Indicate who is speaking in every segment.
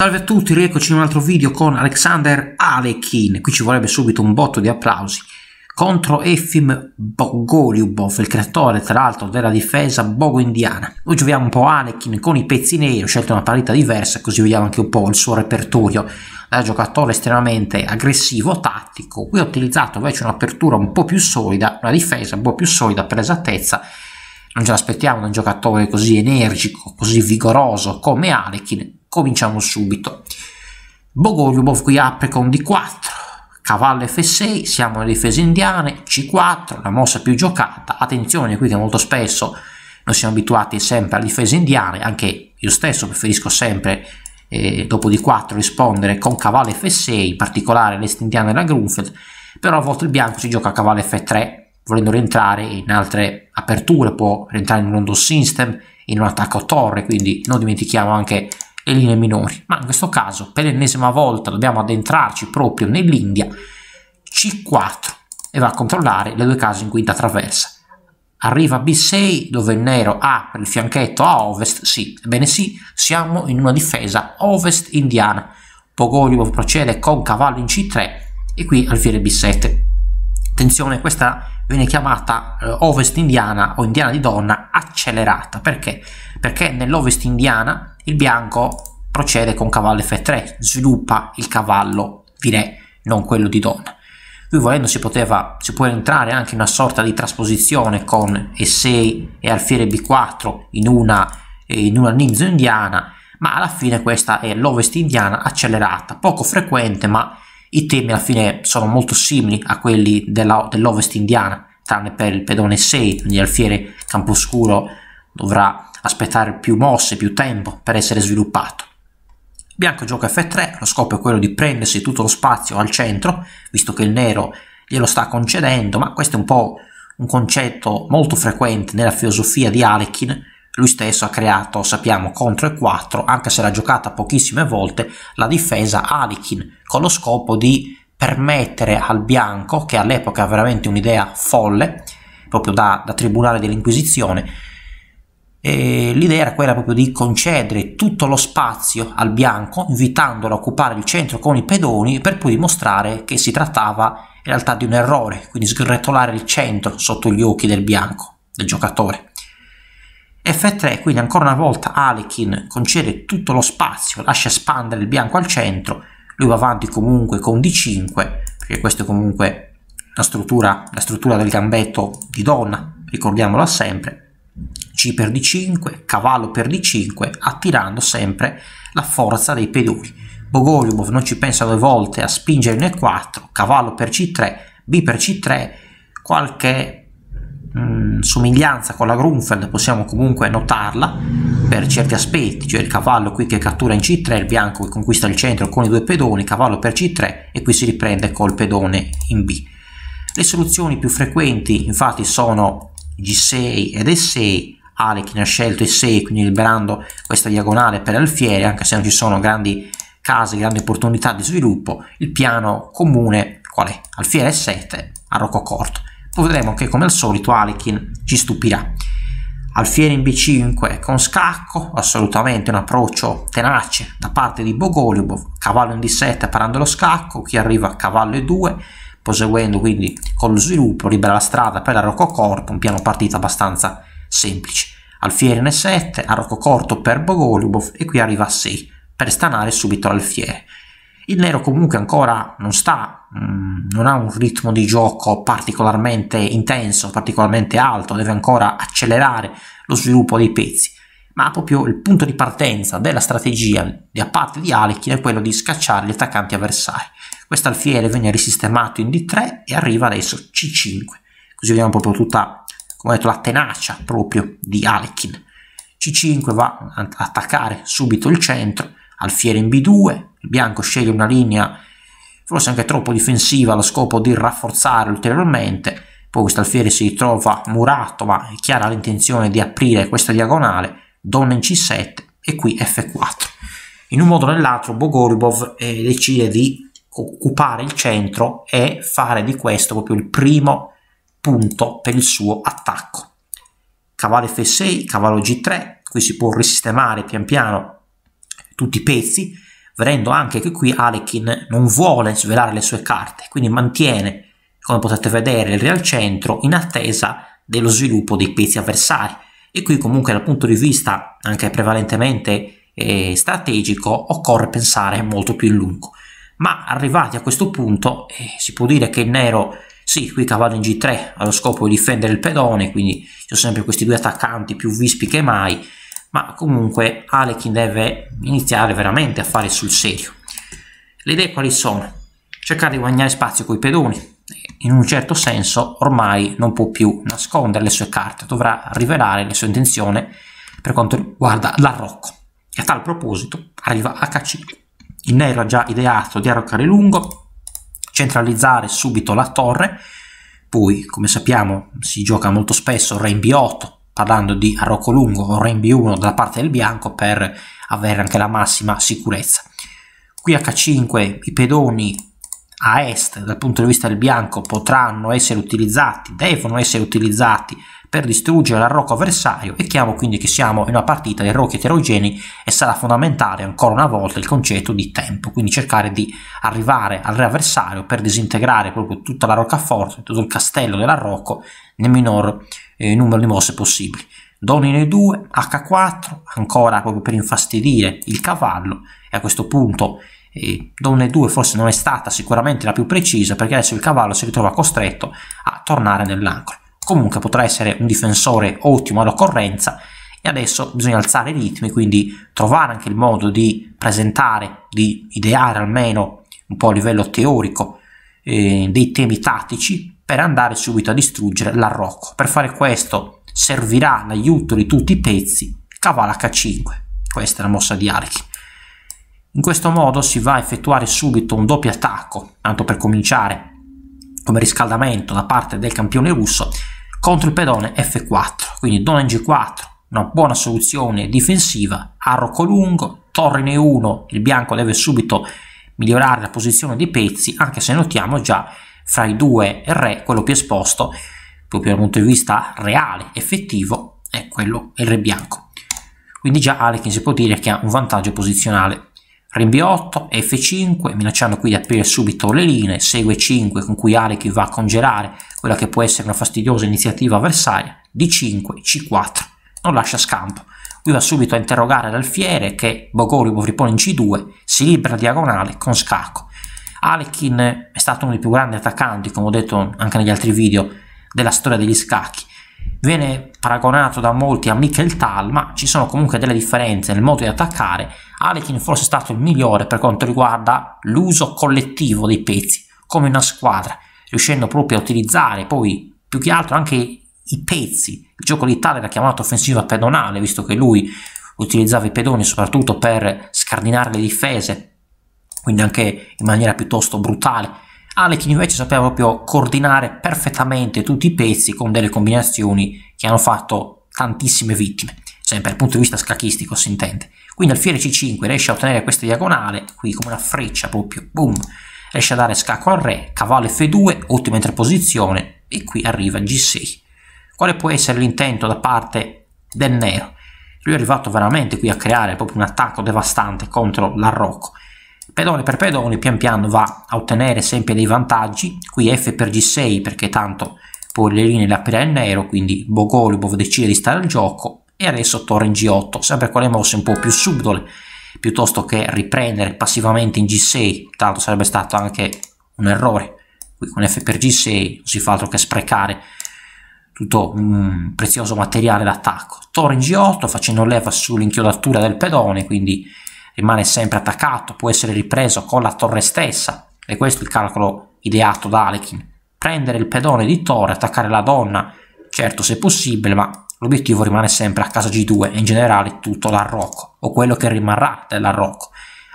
Speaker 1: Salve a tutti, rieccoci in un altro video con Alexander Alekin, qui ci vorrebbe subito un botto di applausi, contro Efim Bogoliubov, il creatore tra l'altro della difesa bogo-indiana. Oggi giochiamo un po' Alekin con i pezzi neri, ho scelto una partita diversa così vediamo anche un po' il suo repertorio da giocatore estremamente aggressivo, tattico. Qui ho utilizzato invece un'apertura un po' più solida, una difesa un po' più solida per esattezza, non ce l'aspettiamo da un giocatore così energico, così vigoroso come Alekin, Cominciamo subito. Bogoliubov qui apre con D4, cavallo F6, siamo nelle difese indiane, C4, la mossa più giocata, attenzione qui che molto spesso noi siamo abituati sempre alle difese indiane, anche io stesso preferisco sempre eh, dopo D4 rispondere con cavallo F6, in particolare l'est indiana e la Grunfeld, però a volte il bianco si gioca a cavallo F3, volendo rientrare in altre aperture, può rientrare in un rondo system, in un attacco a torre, quindi non dimentichiamo anche e linee minori, ma in questo caso per l'ennesima volta dobbiamo addentrarci proprio nell'India C4 e va a controllare le due case in quinta traversa. Arriva B6 dove il nero apre il fianchetto a ovest, sì, ebbene sì, siamo in una difesa ovest indiana. Pogolio procede con cavallo in C3 e qui alfiere B7. Attenzione, questa viene chiamata eh, ovest indiana o indiana di donna accelerata, perché? Perché nell'ovest indiana il bianco procede con cavallo f3, sviluppa il cavallo di re, non quello di donna. Lui volendo si poteva, si può entrare anche in una sorta di trasposizione con e6 e alfiere b4 in una, eh, in una ninzo indiana, ma alla fine questa è l'ovest indiana accelerata, poco frequente ma i temi alla fine sono molto simili a quelli dell'ovest indiana, tranne per il pedone 6, quindi alfiere campo scuro dovrà aspettare più mosse, più tempo per essere sviluppato. Bianco gioca F3, lo scopo è quello di prendersi tutto lo spazio al centro, visto che il nero glielo sta concedendo, ma questo è un po' un concetto molto frequente nella filosofia di Alekin, lui stesso ha creato, sappiamo, contro e 4, anche se l'ha giocata pochissime volte, la difesa Alikin, con lo scopo di permettere al bianco, che all'epoca è veramente un'idea folle, proprio da, da tribunale dell'Inquisizione, e l'idea era quella proprio di concedere tutto lo spazio al bianco, invitandolo a occupare il centro con i pedoni, per poi dimostrare che si trattava in realtà di un errore, quindi sgretolare il centro sotto gli occhi del bianco, del giocatore. F3, quindi ancora una volta Alekin concede tutto lo spazio, lascia espandere il bianco al centro, lui va avanti comunque con D5, perché questa è comunque la struttura, la struttura del gambetto di donna, ricordiamola sempre, c per D5, cavallo per D5, attirando sempre la forza dei pedoni. Bogoliubov non ci pensa due volte a spingere in E4, cavallo per C3, B per C3, qualche mh, mm, somiglianza con la Grunfeld possiamo comunque notarla per certi aspetti, cioè il cavallo qui che cattura in C3, il bianco che conquista il centro con i due pedoni, cavallo per C3 e qui si riprende col pedone in B. Le soluzioni più frequenti infatti sono G6 ed E6 Alec ne ha scelto E6 quindi liberando questa diagonale per Alfieri anche se non ci sono grandi case, grandi opportunità di sviluppo il piano comune qual è? Alfieri E7 a Rocco Corto poi vedremo che come al solito Alekin ci stupirà Alfieri in B5 con scacco, assolutamente un approccio tenace da parte di Bogoliubov, cavallo in D7 parando lo scacco, chi arriva a cavallo E2, proseguendo quindi con lo sviluppo libera la strada per la Rococorto, un piano partita abbastanza semplice. Alfiere ne 7, a Rococorto per Bogolubov e qui arriva a 6 per stanare subito l'Alfiere. Il nero comunque ancora non sta, mm, non ha un ritmo di gioco particolarmente intenso, particolarmente alto, deve ancora accelerare lo sviluppo dei pezzi, ma proprio il punto di partenza della strategia da parte di Alekin è quello di scacciare gli attaccanti avversari questo alfiere viene risistemato in D3 e arriva adesso C5. Così vediamo proprio tutta, come detto, la tenacia proprio di Alekin. C5 va ad attaccare subito il centro, alfiere in B2, il bianco sceglie una linea forse anche troppo difensiva allo scopo di rafforzare ulteriormente, poi questo alfiere si ritrova murato ma è chiara l'intenzione di aprire questa diagonale, donna in C7 e qui F4. In un modo o nell'altro Bogorubov eh, decide di occupare il centro e fare di questo proprio il primo punto per il suo attacco. Cavallo F6, cavallo G3, qui si può risistemare pian piano tutti i pezzi, vedendo anche che qui Alekin non vuole svelare le sue carte, quindi mantiene, come potete vedere, il real centro in attesa dello sviluppo dei pezzi avversari. E qui comunque dal punto di vista anche prevalentemente eh, strategico occorre pensare molto più in lungo ma arrivati a questo punto eh, si può dire che il nero sì, qui cavallo in g3 allo scopo di difendere il pedone, quindi ci sono sempre questi due attaccanti più vispi che mai, ma comunque Alekin deve iniziare veramente a fare sul serio. Le idee quali sono? Cercare di guadagnare spazio con i pedoni, eh, in un certo senso ormai non può più nascondere le sue carte, dovrà rivelare le sue intenzioni per quanto riguarda l'arrocco. E a tal proposito arriva a cacciare il nero ha già ideato di arroccare lungo, centralizzare subito la torre, poi come sappiamo si gioca molto spesso re in b8 parlando di arrocco lungo o re in b1 dalla parte del bianco per avere anche la massima sicurezza. Qui h5 i pedoni a est dal punto di vista del bianco potranno essere utilizzati, devono essere utilizzati per distruggere l'arrocco avversario è chiaro quindi che siamo in una partita di arrocchi eterogenei e sarà fondamentale ancora una volta il concetto di tempo, quindi cercare di arrivare al re avversario per disintegrare proprio tutta la roccaforte, tutto il castello dell'arrocco nel minor eh, numero di mosse possibili. Doni nei 2, H4, ancora proprio per infastidire il cavallo e a questo punto eh, Donne 2 forse non è stata sicuramente la più precisa perché adesso il cavallo si ritrova costretto a tornare nell'ancro comunque potrà essere un difensore ottimo all'occorrenza e adesso bisogna alzare i ritmi, quindi trovare anche il modo di presentare, di ideare almeno un po' a livello teorico eh, dei temi tattici per andare subito a distruggere l'arrocco. Per fare questo servirà l'aiuto di tutti i pezzi cavallo h5, questa è la mossa di Archi. In questo modo si va a effettuare subito un doppio attacco, tanto per cominciare come riscaldamento da parte del campione russo contro il pedone F4, quindi Donna G4, una buona soluzione difensiva, arroco lungo, torre in E1, il bianco deve subito migliorare la posizione dei pezzi, anche se notiamo già fra i due re quello più esposto, proprio dal punto di vista reale, effettivo, è quello il re bianco. Quindi già Alekin si può dire che ha un vantaggio posizionale RB8, F5, minacciando qui di aprire subito le linee, segue 5 con cui Arechi va a congelare quella che può essere una fastidiosa iniziativa avversaria, D5, C4, non lascia scampo. Qui va subito a interrogare l'alfiere che Bogoribov ripone in C2, si libera diagonale con scacco. Alekin è stato uno dei più grandi attaccanti, come ho detto anche negli altri video, della storia degli scacchi viene paragonato da molti a Michel Tal, ma ci sono comunque delle differenze nel modo di attaccare. Alekin forse è stato il migliore per quanto riguarda l'uso collettivo dei pezzi, come una squadra, riuscendo proprio a utilizzare poi più che altro anche i pezzi. Il gioco d'Italia era chiamato offensiva pedonale, visto che lui utilizzava i pedoni soprattutto per scardinare le difese, quindi anche in maniera piuttosto brutale Alec invece sapeva proprio coordinare perfettamente tutti i pezzi con delle combinazioni che hanno fatto tantissime vittime, sempre cioè dal punto di vista scacchistico si intende. Quindi alfiere c5 riesce a ottenere questa diagonale, qui come una freccia proprio, boom, riesce a dare scacco al re, cavallo f2, ottima interposizione e qui arriva g6. Quale può essere l'intento da parte del nero? Lui è arrivato veramente qui a creare proprio un attacco devastante contro l'arrocco pedone per pedone pian piano va a ottenere sempre dei vantaggi, qui F per G6 perché tanto poi le linee le aprirà il nero, quindi Bogolubov decide di stare al gioco e adesso torre in G8, sempre con le mosse un po' più subdole piuttosto che riprendere passivamente in G6, tanto sarebbe stato anche un errore, qui con F per G6 non si fa altro che sprecare tutto un mm, prezioso materiale d'attacco. Torre in G8 facendo leva sull'inchiodatura del pedone, quindi rimane sempre attaccato, può essere ripreso con la torre stessa, e questo è il calcolo ideato da Alekin. Prendere il pedone di torre, attaccare la donna, certo se possibile, ma l'obiettivo rimane sempre a casa G2 e in generale tutto l'arrocco, o quello che rimarrà dell'arrocco.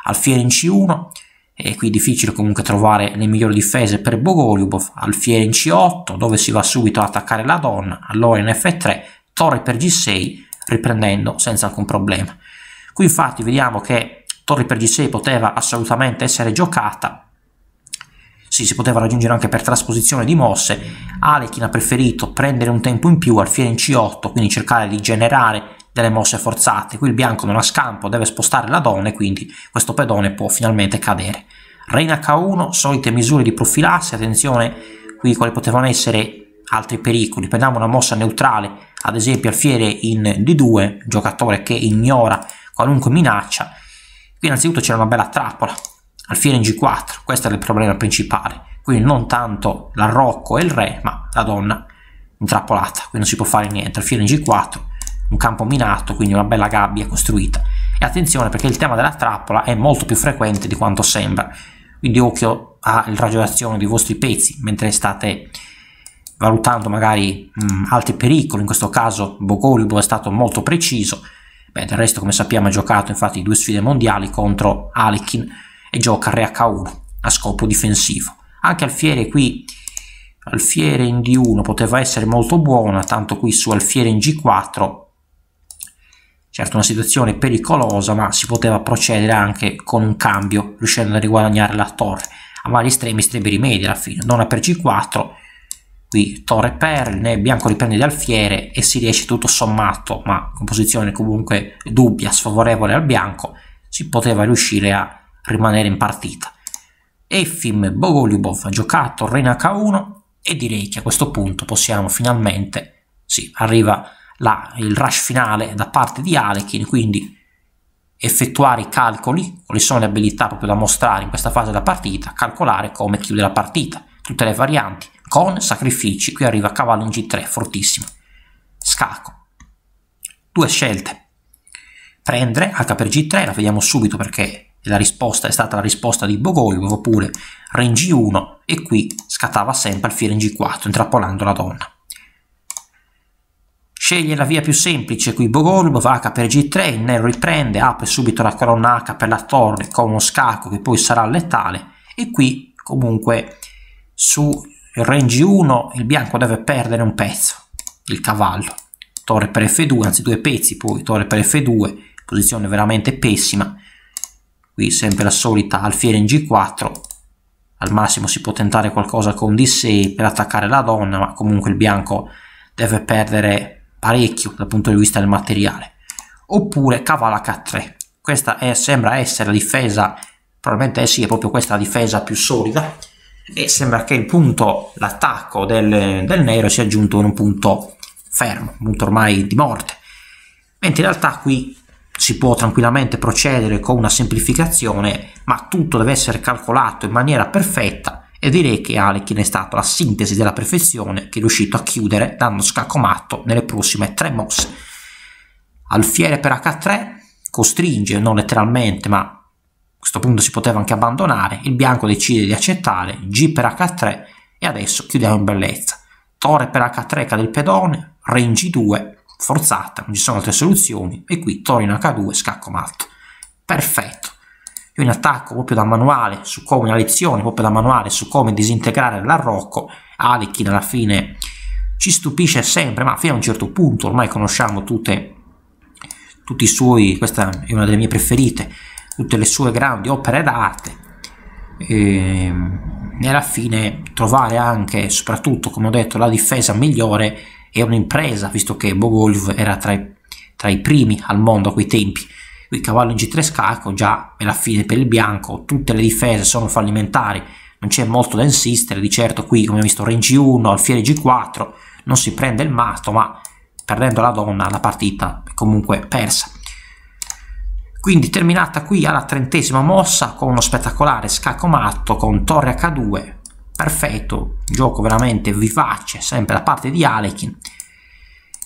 Speaker 1: Alfiere in C1, e qui è difficile comunque trovare le migliori difese per Bogoliubov, Alfiere in C8, dove si va subito ad attaccare la donna, allora in F3, torre per G6, riprendendo senza alcun problema. Qui infatti vediamo che torre per G6 poteva assolutamente essere giocata, sì, si poteva raggiungere anche per trasposizione di mosse, Alekin ha preferito prendere un tempo in più, alfiere in C8, quindi cercare di generare delle mosse forzate, qui il bianco non ha scampo, deve spostare la donna e quindi questo pedone può finalmente cadere. Reina K1, solite misure di profilassi, attenzione qui quali potevano essere altri pericoli, prendiamo una mossa neutrale, ad esempio alfiere in D2, giocatore che ignora qualunque minaccia. Qui innanzitutto c'era una bella trappola, alfiere in g4, questo era il problema principale, quindi non tanto l'arrocco e il re, ma la donna intrappolata, quindi non si può fare niente, alfiere in g4, un campo minato, quindi una bella gabbia costruita. E attenzione perché il tema della trappola è molto più frequente di quanto sembra, quindi occhio al raggio d'azione dei vostri pezzi mentre state valutando magari mh, altri pericoli, in questo caso Bogolibo è stato molto preciso, Beh, del resto, come sappiamo, ha giocato infatti due sfide mondiali contro Alekin e gioca Re H1 a scopo difensivo. Anche Alfiere qui, Alfiere in D1 poteva essere molto buona, tanto qui su Alfiere in G4, certo una situazione pericolosa, ma si poteva procedere anche con un cambio, riuscendo a riguadagnare la torre. A vari estremi, estremi rimedi alla fine, non donna per G4 qui torre perle, bianco riprende le alfiere e si riesce tutto sommato, ma con posizione comunque dubbia, sfavorevole al bianco, si poteva riuscire a rimanere in partita. Efim Bogoliubov ha giocato Rena K1 e direi che a questo punto possiamo finalmente, sì, arriva la, il rush finale da parte di Alekin, quindi effettuare i calcoli, quali sono le abilità proprio da mostrare in questa fase della partita, calcolare come chiude la partita, tutte le varianti, con sacrifici, qui arriva cavallo in g3, fortissimo, scacco, due scelte, prendere h per g3, la vediamo subito perché la risposta è stata la risposta di Bogolio, oppure re in g1 e qui scattava sempre alfiere in g4, intrappolando la donna. Sceglie la via più semplice, qui Bogolub va H per G3, il nero riprende, apre subito la colonna H per la torre con uno scacco che poi sarà letale e qui comunque su il range 1 il bianco deve perdere un pezzo, il cavallo, torre per F2, anzi due pezzi, poi torre per F2, posizione veramente pessima, qui sempre la solita alfiere in G4, al massimo si può tentare qualcosa con D6 per attaccare la donna, ma comunque il bianco deve perdere parecchio dal punto di vista del materiale, oppure cavallo H3, questa è, sembra essere la difesa, probabilmente sì, è proprio questa la difesa più solida, e sembra che il punto, l'attacco del, del nero sia giunto in un punto fermo, un punto ormai di morte. Mentre in realtà qui si può tranquillamente procedere con una semplificazione, ma tutto deve essere calcolato in maniera perfetta e direi che Alekin è stata la sintesi della perfezione che è riuscito a chiudere dando scacco matto nelle prossime tre mosse. Alfiere per H3 costringe, non letteralmente, ma a questo punto si poteva anche abbandonare, il bianco decide di accettare, G per H3 e adesso chiudiamo in bellezza. Torre per H3 cade il pedone, Re in G2, forzata, non ci sono altre soluzioni e qui Torre in H2, scacco matto. Perfetto. Io in attacco proprio da manuale su come una lezione, proprio da manuale su come disintegrare l'arrocco. Alekin alla fine ci stupisce sempre, ma fino a un certo punto ormai conosciamo tutte tutti i suoi, questa è una delle mie preferite tutte le sue grandi opere d'arte e, e alla fine trovare anche soprattutto come ho detto la difesa migliore è un'impresa visto che Bogoliv era tra i, tra i, primi al mondo a quei tempi il cavallo in g3 scacco già è la fine per il bianco tutte le difese sono fallimentari non c'è molto da insistere di certo qui come visto re g1 alfiere g4 non si prende il matto ma perdendo la donna la partita è comunque persa quindi terminata qui alla trentesima mossa con uno spettacolare scacco matto con torre H2, perfetto, gioco veramente vivace sempre da parte di Alekin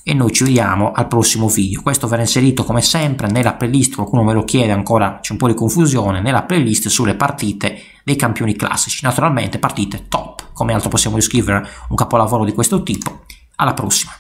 Speaker 1: e noi ci vediamo al prossimo video. Questo verrà inserito come sempre nella playlist, qualcuno me lo chiede ancora, c'è un po' di confusione, nella playlist sulle partite dei campioni classici, naturalmente partite top, come altro possiamo descrivere un capolavoro di questo tipo. Alla prossima!